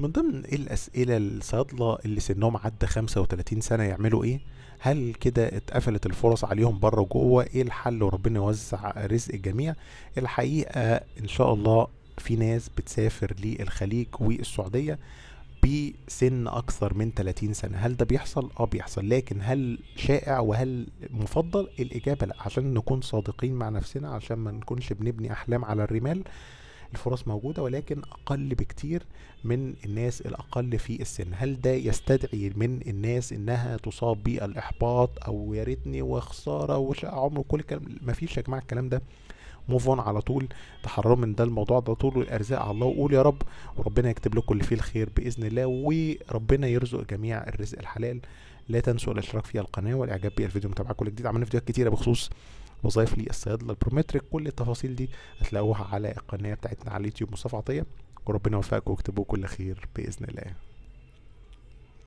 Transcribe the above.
من ضمن إيه الأسئلة الصادلة اللي سنهم عدى 35 سنة يعملوا إيه؟ هل كده اتقفلت الفرص عليهم بره وجوه؟ إيه الحل وربنا يوزع رزق الجميع؟ الحقيقة إن شاء الله في ناس بتسافر للخليج والسعودية بسن أكثر من 30 سنة هل ده بيحصل؟ آه بيحصل لكن هل شائع وهل مفضل؟ الإجابة لأ عشان نكون صادقين مع نفسنا عشان ما نكونش بنبني أحلام على الرمال الفرص موجودة ولكن أقل بكتير من الناس الأقل في السن هل ده يستدعي من الناس إنها تصاب بالإحباط أو يا ريتني وخسارة وعمر كل الكلام مفيش يا جماعة الكلام ده موف اون على طول تحرروا من ده الموضوع ده طول الارزاق على الله وقول يا رب وربنا يكتب لكم اللي فيه الخير باذن الله وربنا يرزق جميع الرزق الحلال لا تنسوا الاشتراك في القناه والاعجاب بالفيديو متابعه كل جديد عملنا فيديوهات كتيره بخصوص وظائف للصيادله البرومتريك كل التفاصيل دي هتلاقوها على القناه بتاعتنا على اليوتيوب مصطفى عطيه وربنا يوفقكم ويكتبوا كل خير باذن الله